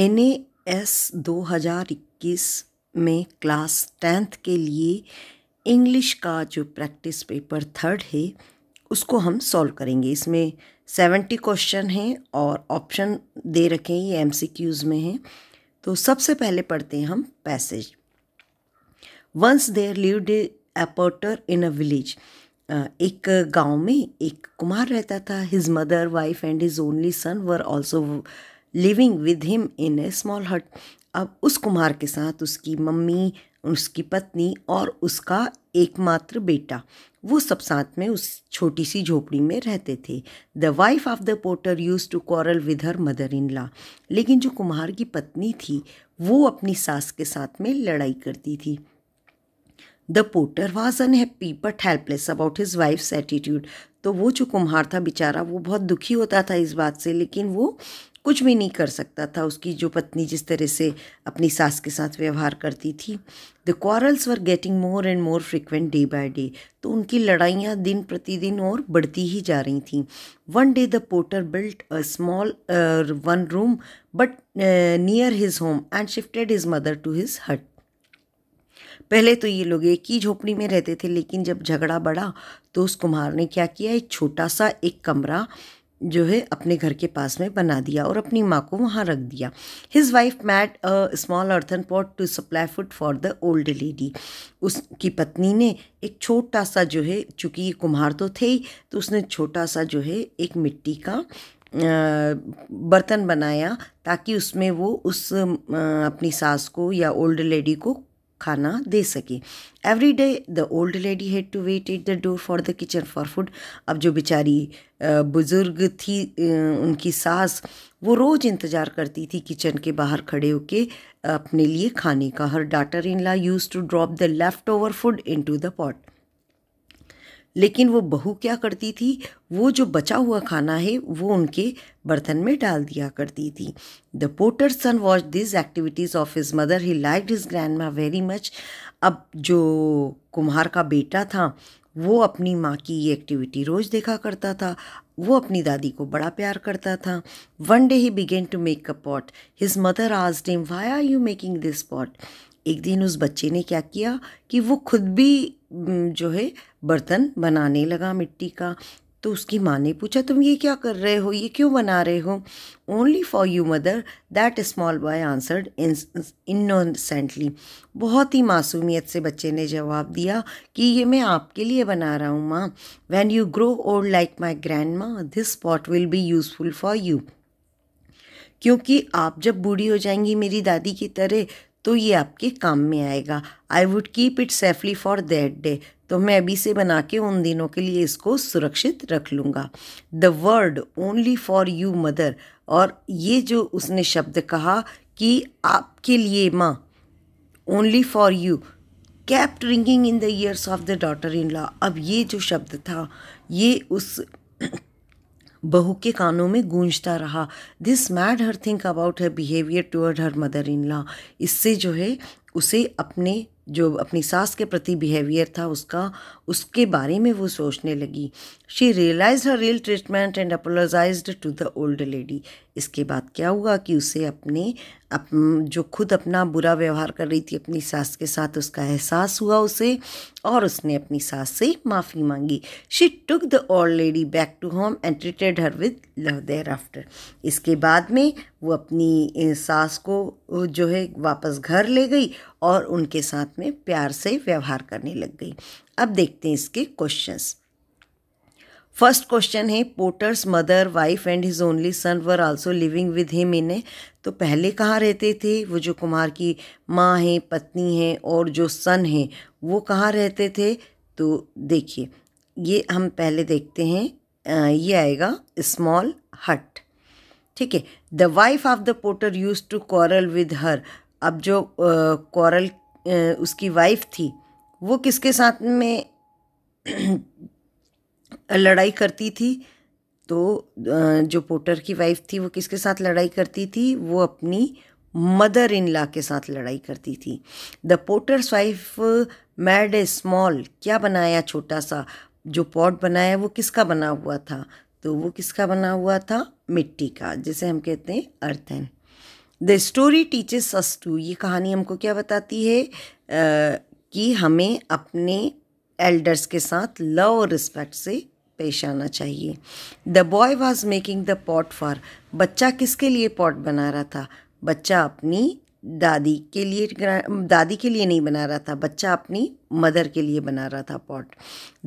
N S दो हज़ार इक्कीस में क्लास टेंथ के लिए इंग्लिश का जो प्रैक्टिस पेपर थर्ड है उसको हम सॉल्व करेंगे इसमें सेवेंटी क्वेश्चन हैं और ऑप्शन दे रखे हैं ये एम सी क्यूज़ में हैं तो सबसे पहले पढ़ते हैं हम passage once there lived a a potter in a village एक गांव में एक कुमार रहता था his mother wife and his only son were also living with him in a small hut अब उस कुमार के साथ उसकी मम्मी उसकी पत्नी और उसका एकमात्र बेटा वो सब साथ में उस छोटी सी झोपड़ी में रहते थे the wife of the potter use to quarrel with her mother in law लेकिन जो कुम्हार की पत्नी थी वो अपनी सास के साथ में लड़ाई करती थी the potter was unhappy but helpless about his wife's attitude तो वो जो कुम्हार था बेचारा वो बहुत दुखी होता था इस बात से लेकिन वो कुछ भी नहीं कर सकता था उसकी जो पत्नी जिस तरह से अपनी सास के साथ व्यवहार करती थी the quarrels were getting more and more frequent day by day तो उनकी लड़ाइयाँ दिन प्रतिदिन और बढ़ती ही जा रही थी one day the porter built a small one room but near his home and shifted his mother to his hut पहले तो ये लोग एक ही झोपड़ी में रहते थे लेकिन जब झगड़ा बढ़ा तो उस कुम्हार ने क्या किया एक छोटा सा एक कमरा जो है अपने घर के पास में बना दिया और अपनी माँ को वहाँ रख दिया his wife made a small earthen pot to supply food for the old lady उसकी पत्नी ने एक छोटा सा जो है चूँकि ये कुम्हार तो थे ही तो उसने छोटा सा जो है एक मिट्टी का बर्तन बनाया ताकि उसमें वो उस अपनी सास को या ओल्ड लेडी को खाना दे सके every day the old lady had to wait at the door for the kitchen for food अब जो बेचारी बुज़ुर्ग थी उनकी सास वो रोज़ इंतज़ार करती थी किचन के बाहर खड़े होके अपने लिए खाने का her daughter in law use to drop the left over food into the pot लेकिन वो बहू क्या करती थी वो जो बचा हुआ खाना है वो उनके बर्तन में डाल दिया करती थी the potter son watch this activities of his mother he like his grandma very much अब जो कुम्हार का बेटा था वो अपनी माँ की ये एक्टिविटी रोज़ देखा करता था वो अपनी दादी को बड़ा प्यार करता था one day he began to make a pot his mother आज them why are you making this pot एक दिन उस बच्चे ने क्या किया कि वो खुद भी जो है बर्तन बनाने लगा मिट्टी का तो उसकी माँ ने पूछा तुम ये क्या कर रहे हो ये क्यों बना रहे हो only for you mother that small boy answered innocently बहुत ही मासूमियत से बच्चे ने जवाब दिया कि ये मैं आपके लिए बना रहा हूँ माँ when you grow old like my grandma this pot will be useful for you क्योंकि आप जब बूढ़ी हो जाएंगी मेरी दादी की तरह तो ये आपके काम में आएगा I would keep it safely for that day तो मैं अभी से बना के उन दिनों के लिए इसको सुरक्षित रख लूँगा the word only for you mother और ये जो उसने शब्द कहा कि आपके लिए माँ only for you kept ringing in the ears of the daughter in law अब ये जो शब्द था ये उस बहू के कानों में गूंजता रहा this made her think about her behaviour toward her mother in law इससे जो है उसे अपने जो अपनी सास के प्रति बिहेवियर था उसका उसके बारे में वो सोचने लगी she realise her real treatment and apologise to the old lady इसके बाद क्या हुआ कि उसे अपने अप, जो खुद अपना बुरा व्यवहार कर रही थी अपनी सास के साथ उसका एहसास हुआ उसे और उसने अपनी सास से माफ़ी मांगी she took the old lady back to home and treated her with love thereafter इसके बाद में वो अपनी सास को जो है वापस घर ले गई और उनके साथ में प्यार से व्यवहार करने लग गई अब देखते हैं इसके क्वेश्चंस फर्स्ट क्वेश्चन है potter's mother wife and his only son were also living with him in तो पहले कहाँ रहते थे वो जो कुमार की माँ है पत्नी है और जो सन है वो कहाँ रहते थे तो देखिए ये हम पहले देखते हैं ये आएगा स्मॉल हट ठीक है the wife of the potter use to quarrel with her अब जो कॉरल उसकी वाइफ थी वो किसके साथ में लड़ाई करती थी तो जो पोटर की वाइफ थी वो किसके साथ लड़ाई करती थी वो अपनी मदर इन लॉ के साथ लड़ाई करती थी the potter's wife made a small क्या बनाया छोटा सा जो पॉट बनाया वो किसका बना हुआ था तो वो किसका बना हुआ था मिट्टी का जिसे हम कहते हैं earthen the story teaches us to ये कहानी हमको क्या बताती है आ, कि हमें अपने एल्डर्स के साथ लव और रिस्पेक्ट से पेश आना चाहिए the boy was making the pot for बच्चा किसके लिए पॉट बना रहा था बच्चा अपनी दादी के लिए दादी के लिए नहीं बना रहा था बच्चा अपनी मदर के लिए बना रहा था pot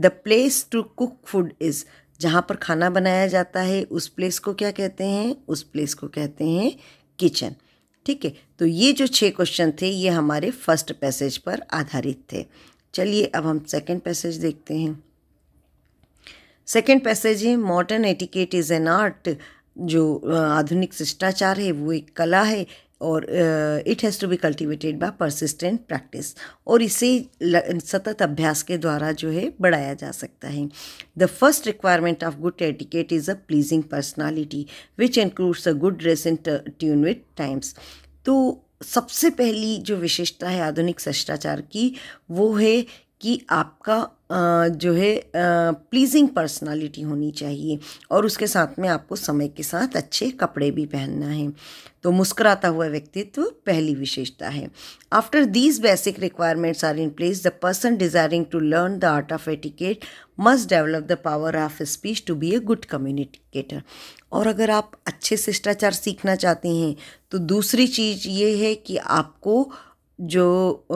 the place to cook food is जहाँ पर खाना बनाया जाता है उस प्लेस को क्या कहते हैं उस प्लेस को कहते हैं किचन ठीक है तो ये जो छः क्वेश्चन थे ये हमारे फर्स्ट पैसेज पर आधारित थे चलिए अब हम सेकंड पैसेज देखते हैं सेकेंड पैसेज है modern etiquette is an art जो आधुनिक शिष्टाचार है वो एक कला है और it has to be cultivated by persistent practice और इसे सतत अभ्यास के द्वारा जो है बढ़ाया जा सकता है the first requirement of good etiquette is a pleasing personality which includes a good dress in tune with times तो सबसे पहली जो विशेषता है आधुनिक शिष्टाचार की वो है कि आपका जो है प्लीजिंग पर्सनालिटी होनी चाहिए और उसके साथ में आपको समय के साथ अच्छे कपड़े भी पहनना है तो मुस्कुराता हुआ व्यक्तित्व पहली विशेषता है after these basic requirements are in place the person desiring to learn the art of etiquette must develop the power of speech to be a good communicator और अगर आप अच्छे शिष्टाचार सीखना चाहते हैं तो दूसरी चीज़ ये है कि आपको जो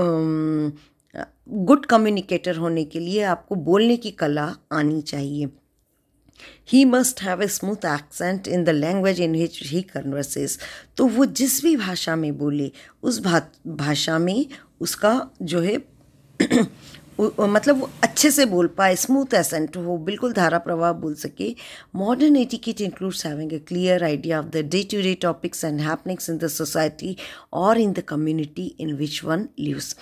um, गुड कम्युनिकेटर होने के लिए आपको बोलने की कला आनी चाहिए he must have a smooth accent in the language in which he converses तो वो जिस भी भाषा में बोले उस भाषा में उसका जो है मतलब वो अच्छे से बोल पाए स्मूथ एसेंट हो बिल्कुल धारा प्रवाह बोल सके modern etiquette includes having a clear idea of the day to day topics and happenings in the society और in the community in which one lives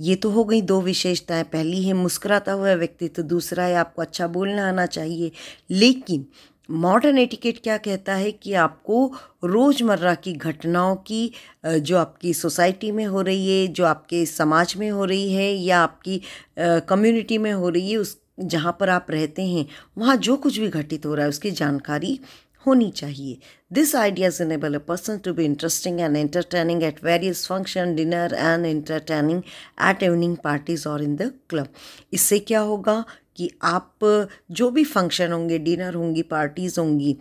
ये तो हो गई दो विशेषताएं पहली है मुस्कुराता हुआ व्यक्ति तो दूसरा है आपको अच्छा बोलना आना चाहिए लेकिन मॉडर्न एटिकेट क्या कहता है कि आपको रोज़मर्रा की घटनाओं की जो आपकी सोसाइटी में हो रही है जो आपके समाज में हो रही है या आपकी कम्युनिटी में हो रही है उस जहाँ पर आप रहते हैं वहाँ जो कुछ भी घटित हो रहा है उसकी जानकारी होनी चाहिए this ideas enable a person to be interesting and entertaining at various function dinner and entertaining at evening parties और इन द क्लब इससे क्या होगा कि आप जो भी फंक्शन होंगे डिनर होंगी पार्टीज़ होंगी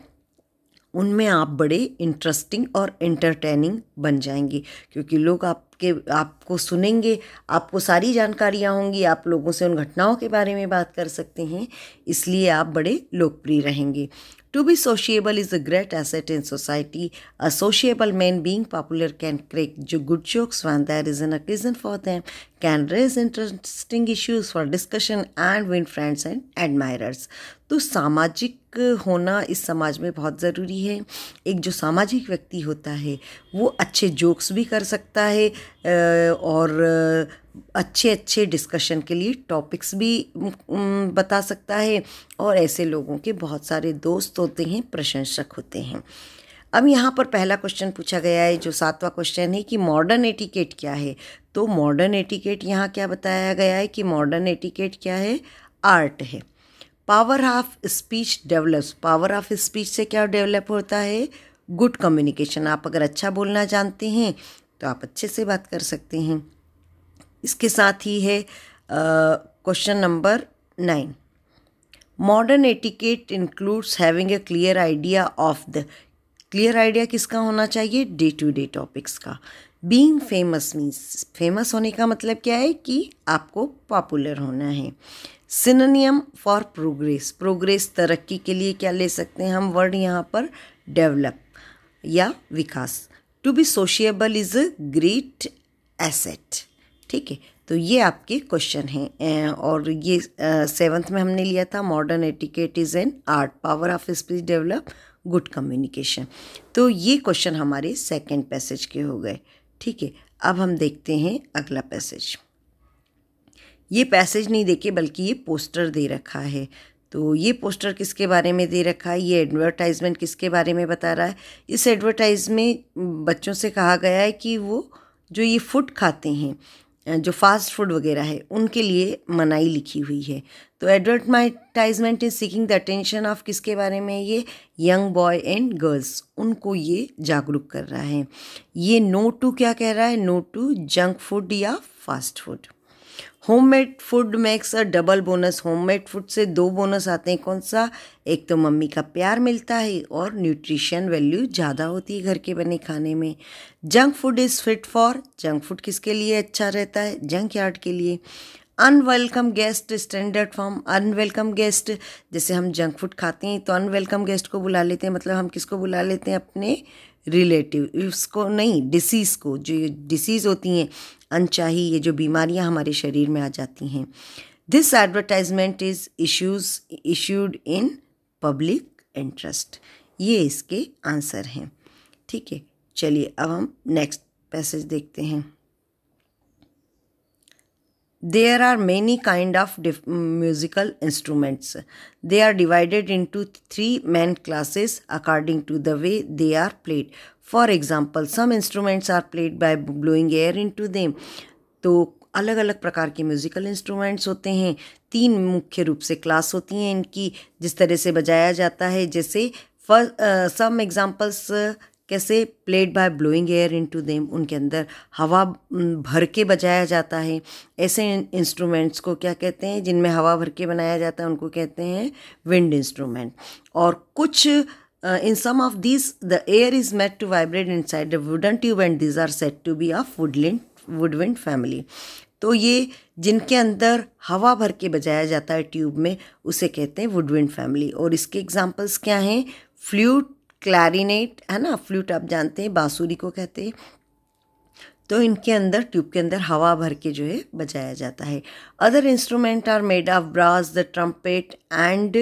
उनमें आप बड़े इंटरेस्टिंग और एंटरटेनिंग बन जाएंगे क्योंकि लोग आपके आपको सुनेंगे आपको सारी जानकारियाँ होंगी आप लोगों से उन घटनाओं के बारे में बात कर सकते हैं इसलिए आप बड़े लोकप्रिय रहेंगे To be sociable is a great asset in society. A sociable man being popular can crack good jokes when there is an occasion for them, can raise interesting issues for discussion and win friends and admirers. तो सामाजिक होना इस समाज में बहुत ज़रूरी है एक जो सामाजिक व्यक्ति होता है वो अच्छे जोक्स भी कर सकता है और अच्छे अच्छे डिस्कशन के लिए टॉपिक्स भी बता सकता है और ऐसे लोगों के बहुत सारे दोस्त होते हैं प्रशंसक होते हैं अब यहाँ पर पहला क्वेश्चन पूछा गया है जो सातवां क्वेश्चन है कि मॉडर्न एटिकेट क्या है तो मॉडर्न एटिकेट यहाँ क्या बताया गया है कि मॉडर्न एटिकेट क्या है आर्ट है power of speech develops power of speech से क्या डेवलप होता है गुड कम्युनिकेशन आप अगर अच्छा बोलना जानते हैं तो आप अच्छे से बात कर सकते हैं इसके साथ ही है question number nine modern etiquette includes having a clear idea of the clear idea किसका होना चाहिए डे टू डे टॉपिक्स का बीइंग फेमस मीन्स फेमस होने का मतलब क्या है कि आपको पॉपुलर होना है सिनोनियम फॉर प्रोग्रेस प्रोग्रेस तरक्की के लिए क्या ले सकते हैं हम वर्ड यहाँ पर डेवलप या विकास to be sociable is a great asset ठीक है तो ये आपके क्वेश्चन हैं और ये सेवन्थ में हमने लिया था modern etiquette is an art power of speech develop good communication तो ये क्वेश्चन हमारे सेकेंड पैसेज के हो गए ठीक है अब हम देखते हैं अगला पैसेज ये पैसेज नहीं देके बल्कि ये पोस्टर दे रखा है तो ये पोस्टर किसके बारे में दे रखा है ये एडवर्टाइजमेंट किसके बारे में बता रहा है इस एडवर्टाइज में बच्चों से कहा गया है कि वो जो ये फूड खाते हैं जो फास्ट फूड वगैरह है उनके लिए मनाई लिखी हुई है तो advertisement is seeking the attention of किसके बारे में ये यंग बॉय एंड गर्ल्स उनको ये जागरूक कर रहा है ये नो टू क्या कह रहा है नो टू जंक फूड या fast food homemade food makes a double bonus homemade food से दो बोनस आते हैं कौन सा एक तो मम्मी का प्यार मिलता है और न्यूट्रिशन वैल्यू ज़्यादा होती है घर के बने खाने में junk food is fit for junk food किसके लिए अच्छा रहता है जंक यार्ड के लिए unwelcome guest standard form unwelcome guest जैसे हम जंक फूड खाते हैं तो अनवेलकम गेस्ट को बुला लेते हैं मतलब हम किसको बुला लेते हैं अपने रिलेटिव्स को नहीं डिसीज़ को जो ये डिसीज़ होती हैं अनचाही ये जो बीमारियां हमारे शरीर में आ जाती हैं this advertisement is issues issued in public interest ये इसके आंसर हैं ठीक है चलिए अब हम नेक्स्ट पैसेज देखते हैं there are many kind of musical instruments they are divided into three main classes according to the way they are played for example some instruments are played by blowing air into them तो अलग अलग प्रकार के musical instruments होते हैं तीन मुख्य रूप से क्लास होती हैं इनकी जिस तरह से बजाया जाता है जैसे फर्स्ट सम एग्जाम्पल्स कैसे played by blowing air into them उनके अंदर हवा भर के बजाया जाता है ऐसे इंस्ट्रूमेंट्स को क्या कहते हैं जिनमें हवा भर के बनाया जाता है उनको कहते हैं विंड इंस्ट्रूमेंट और कुछ in some of this the air is made to vibrate inside the wooden tube and these are set to be of woodland woodwind family तो ये जिनके अंदर हवा भर के बजाया जाता है ट्यूब में उसे कहते हैं वुडविंड फैमिली और इसके एग्जांपल्स क्या हैं फ्लूट क्लैरिनेट है ना फ्लूट आप जानते हैं बाँसुरी को कहते हैं तो इनके अंदर ट्यूब के अंदर हवा भर के जो है बजाया जाता है other instrument are made of brass the trumpet and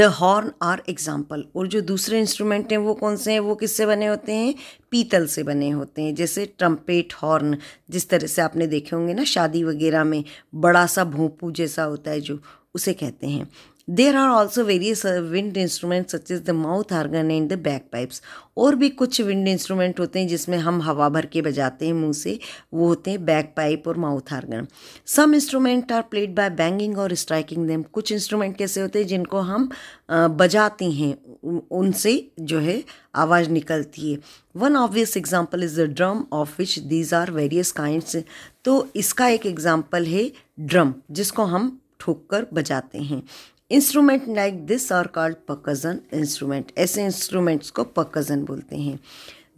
the horn are example और जो दूसरे इंस्ट्रूमेंट हैं वो कौन से हैं वो किससे बने होते हैं पीतल से बने होते हैं जैसे ट्रम्पेट हॉर्न जिस तरह से आपने देखे होंगे ना शादी वगैरह में बड़ा सा भोंपू जैसा होता है जो उसे कहते हैं there are also various wind instrument such is the mouth organ and the bagpipes और भी कुछ विंड इंस्ट्रूमेंट होते हैं जिसमें हम हवा भर के बजाते हैं मुंह से वो होते हैं बैक पाइप और mouth organ some instrument are played by banging और स्ट्राइकिंग देम कुछ इंस्ट्रूमेंट कैसे होते हैं जिनको हम बजाते हैं उनसे जो है आवाज़ निकलती है one obvious example is the drum of which these are various kind तो इसका एक एग्ज़ाम्पल है ड्रम जिसको हम ठोक कर बजाते हैं instrument like this are called percussion instrument ऐसे इंस्ट्रूमेंट्स को पकजन बोलते हैं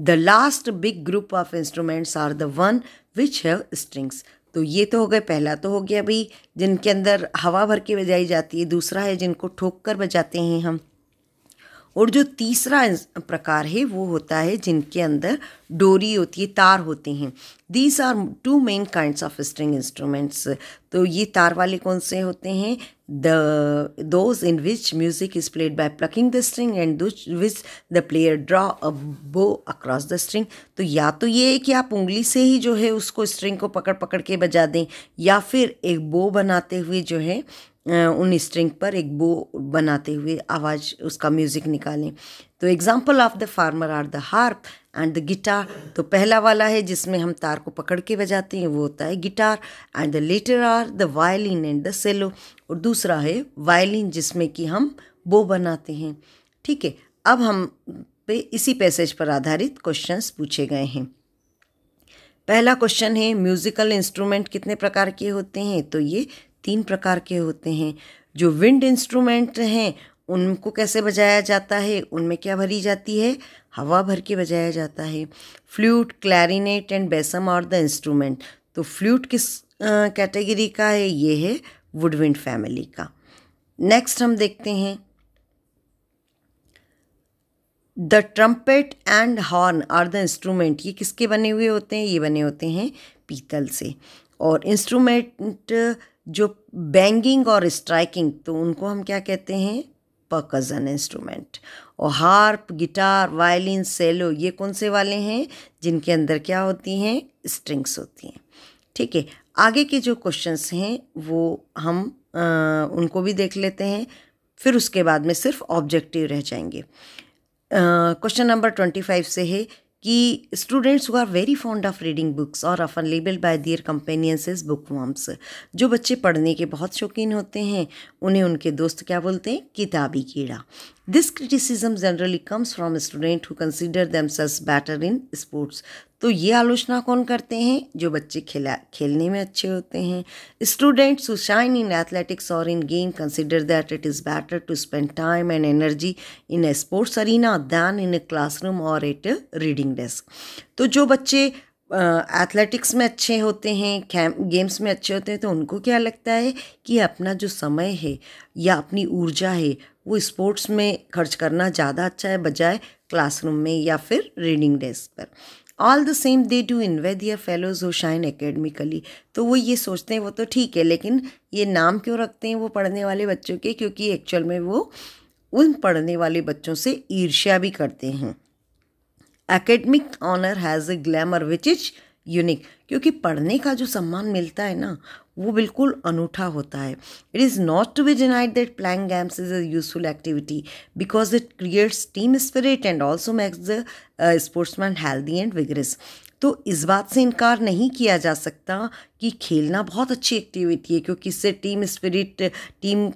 the last big group of instruments are the one which have strings तो ये तो हो गए पहला तो हो गया भाई जिनके अंदर हवा भर के बजाई जाती है दूसरा है जिनको ठोक कर बजाते हैं हम और जो तीसरा प्रकार है वो होता है जिनके अंदर डोरी होती है तार होते हैं these are two main kinds of string instruments तो ये तार वाले कौन से होते हैं the those in which music is played by plucking the string and which the player draw a bow across the string तो या तो ये है कि आप उंगली से ही जो है उसको स्ट्रिंग को पकड़ पकड़ के बजा दें या फिर एक बो बनाते हुए जो है उन स्ट्रिंग पर एक बो बनाते हुए आवाज़ उसका म्यूज़िक निकालें तो example of the former are the harp and the guitar तो पहला वाला है जिसमें हम तार को पकड़ के बजाते हैं वो होता है guitar and the latter are the violin and the cello और दूसरा है वायलिन जिसमें कि हम बो बनाते हैं ठीक है अब हम पे इसी पैसेज पर आधारित क्वेश्चंस पूछे गए हैं पहला क्वेश्चन है म्यूज़िकल इंस्ट्रूमेंट कितने प्रकार के होते हैं तो ये तीन प्रकार के होते हैं जो विंड इंस्ट्रूमेंट हैं उनको कैसे बजाया जाता है उनमें क्या भरी जाती है हवा भर के बजाया जाता है flute clarinet and bassoon are the instrument तो फ्लूट किस कैटेगरी का है ये है वुडविंड फैमिली का नेक्स्ट हम देखते हैं the trumpet and horn are the instrument ये किसके बने हुए होते हैं ये बने होते हैं पीतल से और इंस्ट्रूमेंट जो बैंगिंग और स्ट्राइकिंग तो उनको हम क्या कहते हैं पकजन इंस्ट्रूमेंट और हार्प गिटार वायलिन सेलो ये कौन से वाले हैं जिनके अंदर क्या होती हैं स्ट्रिंग्स होती हैं ठीक है आगे के जो क्वेश्चंस हैं वो हम आ, उनको भी देख लेते हैं फिर उसके बाद में सिर्फ ऑब्जेक्टिव रह जाएंगे क्वेश्चन नंबर ट्वेंटी फाइव से है कि students who are very fond of reading books और often labelled by their companions is bookworms जो बच्चे पढ़ने के बहुत शौकीन होते हैं उन्हें उनके दोस्त क्या बोलते हैं किताबी कीड़ा this criticism generally comes from student who consider themselves better in sports तो ये आलोचना कौन करते हैं जो बच्चे खेला खेलने में अच्छे होते हैं students who shine in athletics और in game consider that it is better to spend time and energy in a sports arena than in a classroom और एट ए रीडिंग डेस्क तो जो बच्चे एथलेटिक्स uh, में अच्छे होते हैं games में अच्छे होते हैं तो उनको क्या लगता है कि अपना जो समय है या अपनी ऊर्जा है वो स्पोर्ट्स में खर्च करना ज़्यादा अच्छा है बजाय क्लासरूम में या फिर रीडिंग डेस्क पर all the same they do envy their fellows who shine academically तो वो ये सोचते हैं वो तो ठीक है लेकिन ये नाम क्यों रखते हैं वो पढ़ने वाले बच्चों के क्योंकि एक्चुअल में वो उन पढ़ने वाले बच्चों से ईर्ष्या भी करते हैं academic honour has a glamour which is unique क्योंकि पढ़ने का जो सम्मान मिलता है ना वो बिल्कुल अनूठा होता है it is not to be denied that playing games is a useful activity because it creates team spirit and also makes the sportsman healthy and vigorous तो इस बात से इनकार नहीं किया जा सकता कि खेलना बहुत अच्छी एक्टिविटी है क्योंकि इससे टीम स्पिरिट टीम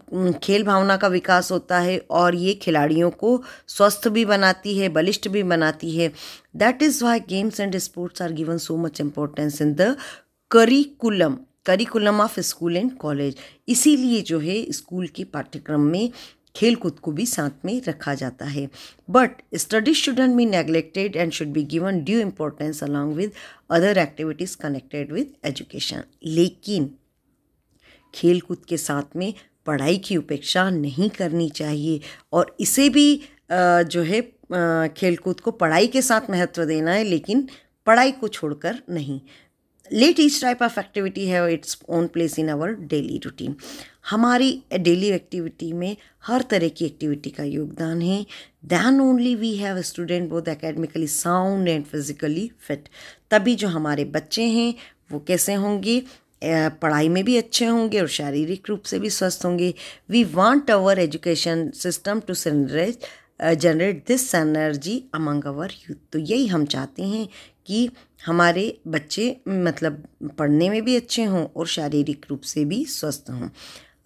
खेल भावना का विकास होता है और ये खिलाड़ियों को स्वस्थ भी बनाती है बलिष्ठ भी बनाती है that is why games and sports are given so much importance in the curriculum curriculum of school and college इसीलिए जो है स्कूल के पाठ्यक्रम में खेल कूद को भी साथ में रखा जाता है but study shouldn't be neglected and should be given due importance along with other activities connected with education लेकिन खेल कूद के साथ में पढ़ाई की उपेक्षा नहीं करनी चाहिए और इसे भी जो है खेलकूद को पढ़ाई के साथ महत्व देना है लेकिन पढ़ाई को छोड़कर नहीं let each type of activity है its own place in our daily routine हमारी डेली एक्टिविटी में हर तरह की एक्टिविटी का योगदान है then only we have student both academically sound and physically fit तभी जो हमारे बच्चे हैं वो कैसे होंगे पढ़ाई में भी अच्छे होंगे और शारीरिक रूप से भी स्वस्थ होंगे we want our education system to sunrise generate this energy among our youth तो यही हम चाहते हैं कि हमारे बच्चे मतलब पढ़ने में भी अच्छे हों और शारीरिक रूप से भी स्वस्थ हों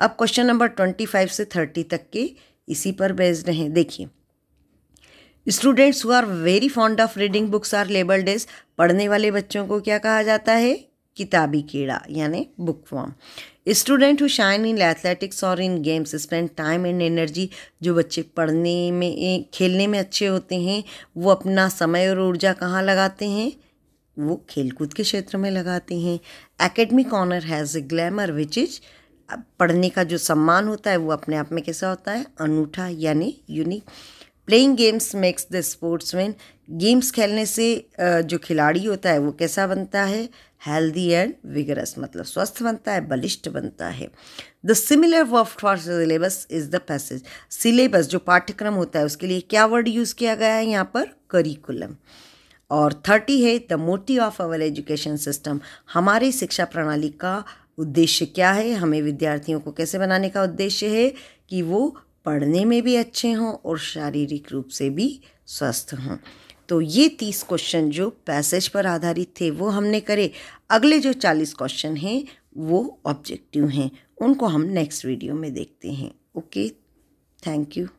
अब क्वेश्चन नंबर ट्वेंटी फाइव से थर्टी तक के इसी पर बेस्ड हैं देखिए students who are very fond of reading books are labelled as पढ़ने वाले बच्चों को क्या कहा जाता है किताबी कीड़ा यानी bookworm student who shine in athletics और in games spend time and energy जो बच्चे पढ़ने में खेलने में अच्छे होते हैं वो अपना समय और ऊर्जा कहाँ लगाते हैं वो खेलकूद के क्षेत्र में लगाते हैं academic honour has a glamour which is पढ़ने का जो सम्मान होता है वो अपने आप में कैसा होता है अनूठा यानी unique playing games makes the sportsman games खेलने से जो खिलाड़ी होता है वो कैसा बनता है हेल्दी एंड विगरस मतलब स्वस्थ बनता है बलिष्ठ बनता है the similar word for syllabus is the passage syllabus जो पाठ्यक्रम होता है उसके लिए क्या वर्ड यूज़ किया गया है यहाँ पर करिकुलम और थर्टी है the motive of our education system हमारी शिक्षा प्रणाली का उद्देश्य क्या है हमें विद्यार्थियों को कैसे बनाने का उद्देश्य है कि वो पढ़ने में भी अच्छे हों और शारीरिक रूप से भी स्वस्थ हों तो ये तीस क्वेश्चन जो पैसेज पर आधारित थे वो हमने करे अगले जो चालीस क्वेश्चन हैं वो ऑब्जेक्टिव हैं उनको हम नेक्स्ट वीडियो में देखते हैं ओके थैंक यू